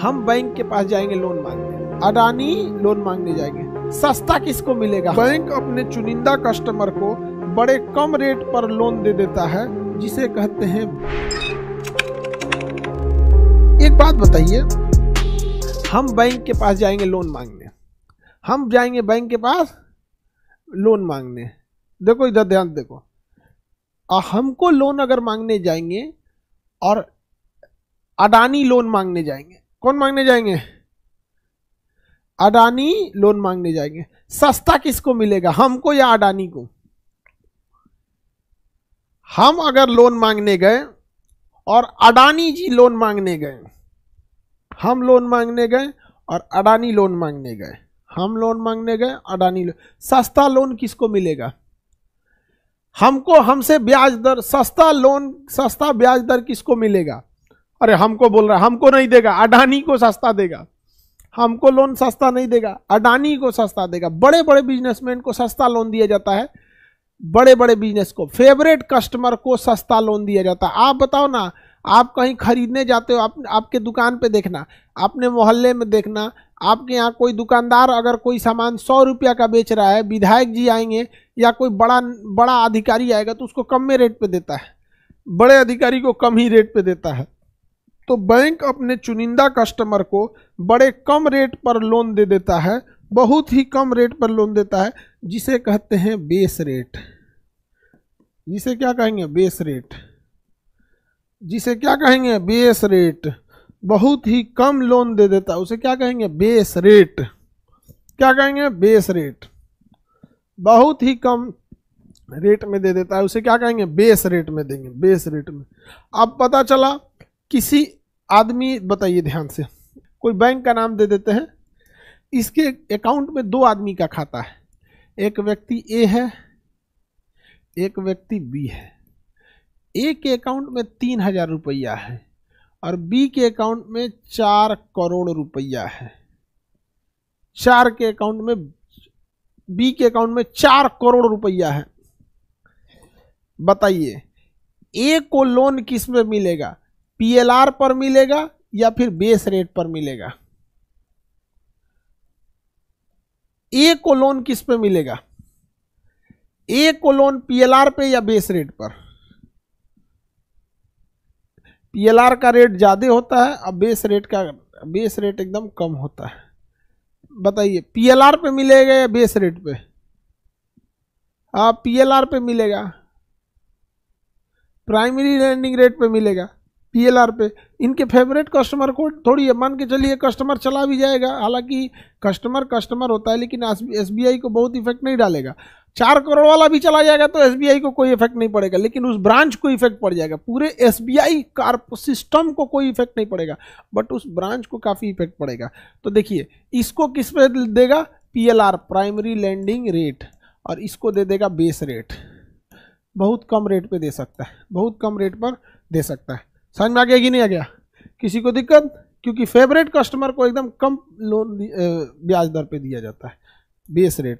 हम बैंक के पास जाएंगे लोन मांगने अडानी लोन मांगने जाएंगे सस्ता किसको मिलेगा बैंक अपने चुनिंदा कस्टमर को बड़े कम रेट पर लोन दे देता है जिसे कहते हैं एक बात बताइए हम बैंक के पास जाएंगे लोन मांगने हम जाएंगे बैंक के पास लोन मांगने देखो इधर ध्यान देखो और हमको लोन अगर मांगने जाएंगे और अडानी लोन मांगने जाएंगे कौन मांगने जाएंगे अडानी लोन मांगने जाएंगे सस्ता किसको मिलेगा हमको या अडानी को हम अगर लोन मांगने गए और अडानी जी लोन मांगने गए हम लोन मांगने गए और अडानी लोन मांगने गए हम लोन मांगने गए अडानी लोन सस्ता लोन किसको मिलेगा हमको हमसे ब्याज दर सस्ता लोन सस्ता ब्याज दर किसको मिलेगा अरे हमको बोल रहा है हमको नहीं देगा अडानी को सस्ता देगा हमको लोन सस्ता नहीं देगा अडानी को सस्ता देगा बड़े बड़े बिजनेसमैन को सस्ता लोन दिया जाता है बड़े बड़े बिजनेस को फेवरेट कस्टमर को सस्ता लोन दिया जाता है आप बताओ ना आप कहीं खरीदने जाते हो आप आपके दुकान पे देखना अपने मोहल्ले में देखना आपके यहाँ कोई दुकानदार अगर कोई सामान सौ रुपया का बेच रहा है विधायक जी आएंगे या कोई बड़ा बड़ा अधिकारी आएगा तो उसको कम में रेट पे देता है बड़े अधिकारी को कम ही रेट पे देता है तो बैंक अपने चुनिंदा कस्टमर को बड़े कम रेट पर लोन दे देता है बहुत ही कम रेट पर लोन देता है जिसे कहते हैं बेस रेट जिसे क्या कहेंगे बेस रेट जिसे क्या कहेंगे बेस रेट बहुत ही कम लोन दे देता है उसे क्या कहेंगे बेस रेट क्या कहेंगे बेस रेट बहुत ही कम रेट में दे देता है उसे क्या कहेंगे बेस रेट में देंगे बेस रेट में अब पता चला किसी आदमी बताइए ध्यान से कोई बैंक का नाम दे देते हैं इसके अकाउंट में दो आदमी का खाता है एक व्यक्ति ए है एक व्यक्ति बी है ए के अकाउंट में तीन हजार रुपया है और बी के अकाउंट में चार करोड़ रुपया है चार के अकाउंट में बी के अकाउंट में चार करोड़ रुपया है बताइए ए को लोन किस में मिलेगा पीएलआर पर मिलेगा या फिर बेस रेट पर मिलेगा ए को लोन किस पे मिलेगा ए को लोन पीएलआर पे या बेस रेट पर पीएलआर का रेट ज़्यादा होता है और बेस रेट का बेस रेट एकदम कम होता है बताइए पीएलआर पे मिलेगा या बेस रेट पे हाँ पीएलआर पे मिलेगा प्राइमरी लैंडिंग रेट पे मिलेगा पीएलआर पे इनके फेवरेट कस्टमर को थोड़ी है मान के चलिए कस्टमर चला भी जाएगा हालांकि कस्टमर कस्टमर होता है लेकिन एस को बहुत इफेक्ट नहीं डालेगा चार करोड़ वाला भी चला जाएगा तो एस को कोई इफेक्ट नहीं पड़ेगा लेकिन उस ब्रांच को इफेक्ट पड़ जाएगा पूरे एस कार सिस्टम को कोई इफेक्ट नहीं पड़ेगा बट उस ब्रांच को काफ़ी इफेक्ट पड़ेगा तो देखिए इसको किस पे देगा पी प्राइमरी लैंडिंग रेट और इसको दे देगा बेस रेट बहुत कम रेट पर दे सकता है बहुत कम रेट पर दे सकता है समझ में आ गया कि नहीं आ गया किसी को दिक्कत क्योंकि फेवरेट कस्टमर को एकदम कम लोन ब्याज दर पे दिया जाता है बेस रेट